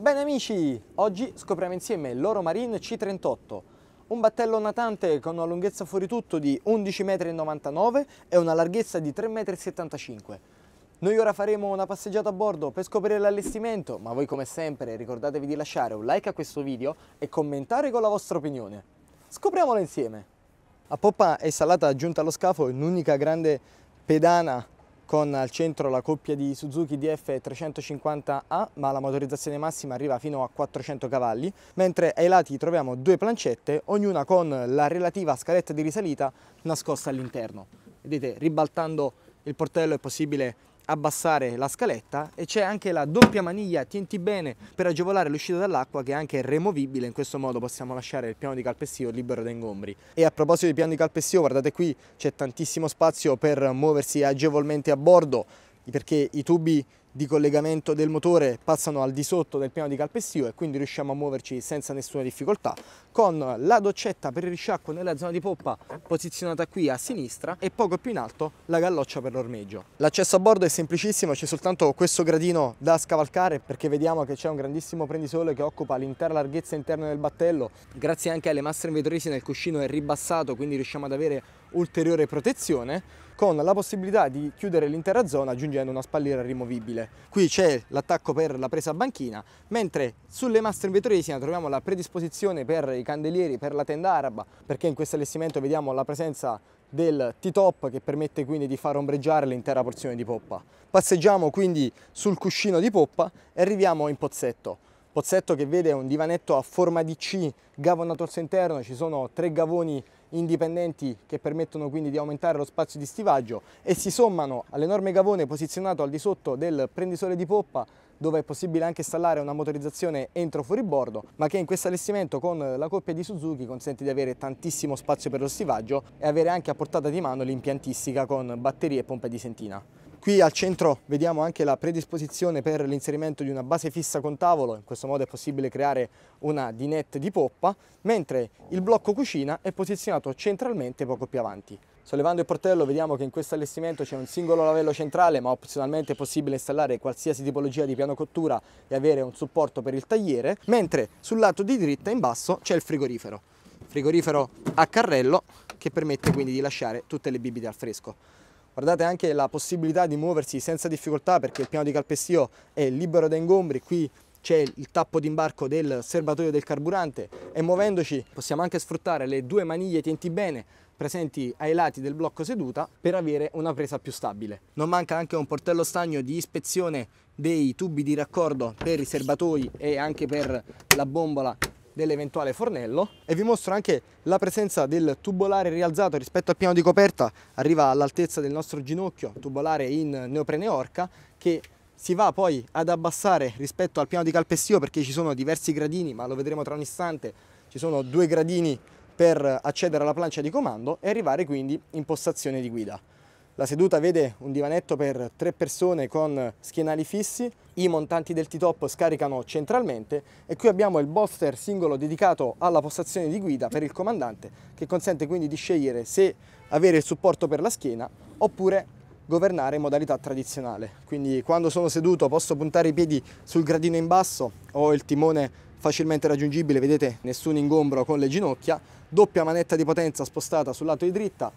Bene amici, oggi scopriamo insieme l'Oro Marine C38, un battello natante con una lunghezza fuori tutto di 11,99 m e una larghezza di 3,75 m. Noi ora faremo una passeggiata a bordo per scoprire l'allestimento, ma voi come sempre ricordatevi di lasciare un like a questo video e commentare con la vostra opinione. Scopriamolo insieme! A poppa è salata aggiunta allo scafo in un'unica grande pedana con al centro la coppia di Suzuki DF350A, ma la motorizzazione massima arriva fino a 400 cavalli, mentre ai lati troviamo due plancette, ognuna con la relativa scaletta di risalita nascosta all'interno. Vedete, ribaltando il portello è possibile abbassare la scaletta e c'è anche la doppia maniglia tienti bene per agevolare l'uscita dall'acqua che è anche removibile in questo modo possiamo lasciare il piano di calpestio libero da ingombri e a proposito di piano di calpestio guardate qui c'è tantissimo spazio per muoversi agevolmente a bordo perché i tubi di collegamento del motore passano al di sotto del piano di calpestio e quindi riusciamo a muoverci senza nessuna difficoltà con la doccetta per il risciacquo nella zona di poppa posizionata qui a sinistra e poco più in alto la galloccia per l'ormeggio. L'accesso a bordo è semplicissimo, c'è soltanto questo gradino da scavalcare perché vediamo che c'è un grandissimo prendisole che occupa l'intera larghezza interna del battello. Grazie anche alle mastre in vetro resina cuscino è ribassato quindi riusciamo ad avere ulteriore protezione con la possibilità di chiudere l'intera zona aggiungendo una spalliera rimovibile. Qui c'è l'attacco per la presa a banchina, mentre sulle Master Vetresina troviamo la predisposizione per i candelieri, per la tenda araba, perché in questo allestimento vediamo la presenza del T-top che permette quindi di far ombreggiare l'intera porzione di poppa. Passeggiamo quindi sul cuscino di poppa e arriviamo in pozzetto. Pozzetto che vede un divanetto a forma di C, gavonato al suo interno, ci sono tre gavoni indipendenti che permettono quindi di aumentare lo spazio di stivaggio e si sommano all'enorme gavone posizionato al di sotto del prenditore di poppa dove è possibile anche installare una motorizzazione entro fuori bordo, ma che in questo allestimento con la coppia di Suzuki consente di avere tantissimo spazio per lo stivaggio e avere anche a portata di mano l'impiantistica con batterie e pompe di sentina. Qui al centro vediamo anche la predisposizione per l'inserimento di una base fissa con tavolo, in questo modo è possibile creare una dinette di poppa, mentre il blocco cucina è posizionato centralmente poco più avanti. Sollevando il portello vediamo che in questo allestimento c'è un singolo lavello centrale ma opzionalmente è possibile installare qualsiasi tipologia di piano cottura e avere un supporto per il tagliere, mentre sul lato di dritta in basso c'è il frigorifero. Frigorifero a carrello che permette quindi di lasciare tutte le bibite al fresco. Guardate anche la possibilità di muoversi senza difficoltà perché il piano di calpestio è libero da ingombri, qui c'è il tappo d'imbarco del serbatoio del carburante e muovendoci possiamo anche sfruttare le due maniglie tenti bene presenti ai lati del blocco seduta per avere una presa più stabile. Non manca anche un portello stagno di ispezione dei tubi di raccordo per i serbatoi e anche per la bombola dell'eventuale fornello e vi mostro anche la presenza del tubolare rialzato rispetto al piano di coperta arriva all'altezza del nostro ginocchio tubolare in neoprene orca che si va poi ad abbassare rispetto al piano di calpestio perché ci sono diversi gradini ma lo vedremo tra un istante ci sono due gradini per accedere alla plancia di comando e arrivare quindi in postazione di guida la seduta vede un divanetto per tre persone con schienali fissi, i montanti del T-top scaricano centralmente e qui abbiamo il bolster singolo dedicato alla postazione di guida per il comandante che consente quindi di scegliere se avere il supporto per la schiena oppure governare in modalità tradizionale. Quindi quando sono seduto posso puntare i piedi sul gradino in basso, ho il timone facilmente raggiungibile, vedete nessun ingombro con le ginocchia, doppia manetta di potenza spostata sul lato di dritta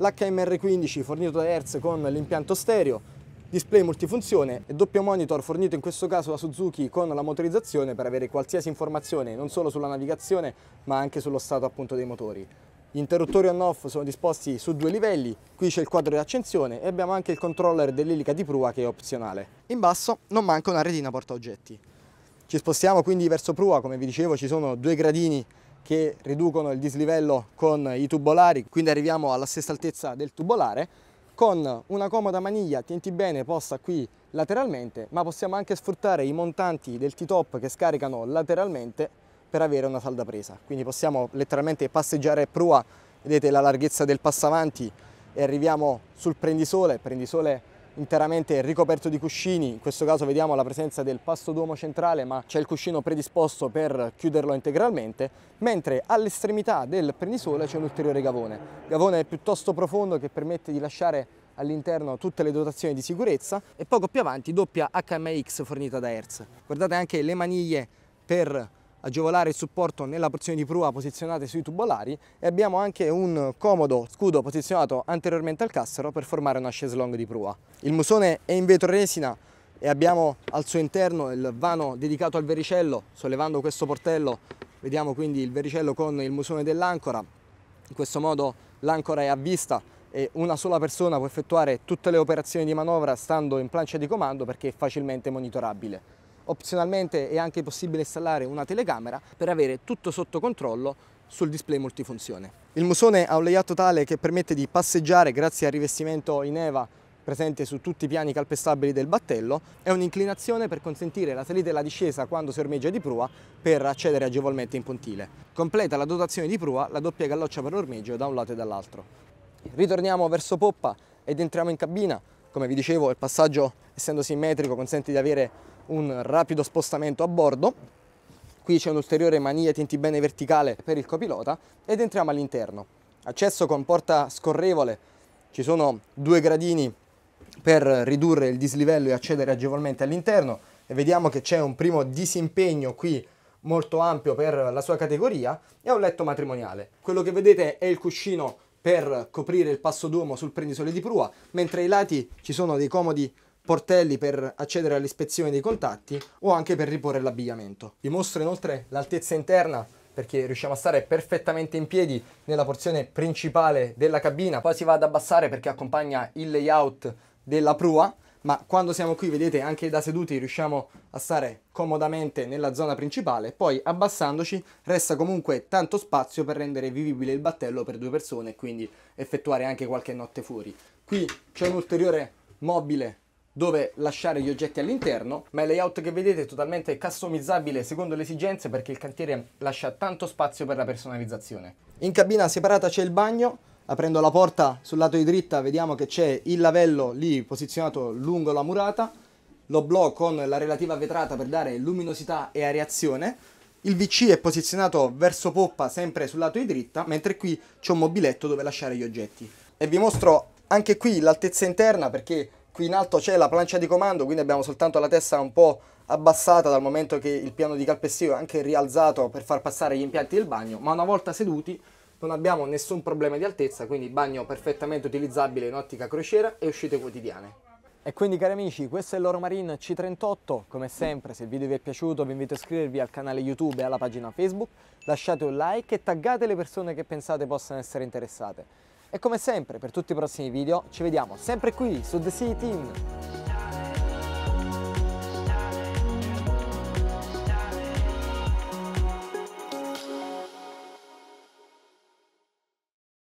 l'HMR15 fornito da Hertz con l'impianto stereo, display multifunzione e doppio monitor fornito in questo caso da Suzuki con la motorizzazione per avere qualsiasi informazione non solo sulla navigazione ma anche sullo stato appunto dei motori. Gli interruttori on-off sono disposti su due livelli, qui c'è il quadro di accensione e abbiamo anche il controller dell'elica di prua che è opzionale. In basso non manca una retina porta oggetti. Ci spostiamo quindi verso prua, come vi dicevo ci sono due gradini che riducono il dislivello con i tubolari, quindi arriviamo alla stessa altezza del tubolare, con una comoda maniglia, tienti bene, posta qui lateralmente, ma possiamo anche sfruttare i montanti del T-top che scaricano lateralmente per avere una salda presa. Quindi possiamo letteralmente passeggiare prua, vedete la larghezza del passavanti e arriviamo sul prendisole, prendisole interamente ricoperto di cuscini, in questo caso vediamo la presenza del pasto d'uomo centrale ma c'è il cuscino predisposto per chiuderlo integralmente, mentre all'estremità del prenisole c'è un ulteriore gavone. Gavone piuttosto profondo che permette di lasciare all'interno tutte le dotazioni di sicurezza e poco più avanti doppia HMX fornita da Hertz. Guardate anche le maniglie per agevolare il supporto nella porzione di prua posizionate sui tubolari e abbiamo anche un comodo scudo posizionato anteriormente al cassero per formare una chaise longue di prua. Il musone è in vetro resina e abbiamo al suo interno il vano dedicato al vericello, sollevando questo portello vediamo quindi il vericello con il musone dell'ancora, in questo modo l'ancora è a vista e una sola persona può effettuare tutte le operazioni di manovra stando in plancia di comando perché è facilmente monitorabile. Opzionalmente è anche possibile installare una telecamera per avere tutto sotto controllo sul display multifunzione. Il musone ha un layout tale che permette di passeggiare grazie al rivestimento in EVA presente su tutti i piani calpestabili del battello e un'inclinazione per consentire la salita e la discesa quando si ormeggia di prua per accedere agevolmente in pontile. Completa la dotazione di prua la doppia galloccia per l'ormeggio da un lato e dall'altro. Ritorniamo verso poppa ed entriamo in cabina. Come vi dicevo il passaggio essendo simmetrico consente di avere un rapido spostamento a bordo, qui c'è un'ulteriore maniglia tinti bene verticale per il copilota ed entriamo all'interno. Accesso con porta scorrevole, ci sono due gradini per ridurre il dislivello e accedere agevolmente all'interno e vediamo che c'è un primo disimpegno qui molto ampio per la sua categoria e un letto matrimoniale. Quello che vedete è il cuscino per coprire il passo d'uomo sul prendisole di prua, mentre ai lati ci sono dei comodi portelli per accedere all'ispezione dei contatti o anche per riporre l'abbigliamento. Vi mostro inoltre l'altezza interna perché riusciamo a stare perfettamente in piedi nella porzione principale della cabina. Poi si va ad abbassare perché accompagna il layout della prua, ma quando siamo qui, vedete, anche da seduti riusciamo a stare comodamente nella zona principale, poi abbassandoci resta comunque tanto spazio per rendere vivibile il battello per due persone e quindi effettuare anche qualche notte fuori. Qui c'è un ulteriore mobile dove lasciare gli oggetti all'interno, ma il layout che vedete è totalmente customizzabile secondo le esigenze perché il cantiere lascia tanto spazio per la personalizzazione. In cabina separata c'è il bagno, aprendo la porta sul lato di dritta vediamo che c'è il lavello lì posizionato lungo la murata, lo l'oblò con la relativa vetrata per dare luminosità e areazione, il VC è posizionato verso poppa sempre sul lato di dritta, mentre qui c'è un mobiletto dove lasciare gli oggetti. E vi mostro anche qui l'altezza interna perché qui in alto c'è la plancia di comando, quindi abbiamo soltanto la testa un po' abbassata dal momento che il piano di calpestio è anche rialzato per far passare gli impianti del bagno, ma una volta seduti non abbiamo nessun problema di altezza, quindi bagno perfettamente utilizzabile in ottica crociera e uscite quotidiane. E quindi cari amici, questo è l'Oro Marine C38, come sempre se il video vi è piaciuto vi invito a iscrivervi al canale YouTube e alla pagina Facebook, lasciate un like e taggate le persone che pensate possano essere interessate. E come sempre per tutti i prossimi video ci vediamo sempre qui su The City Team.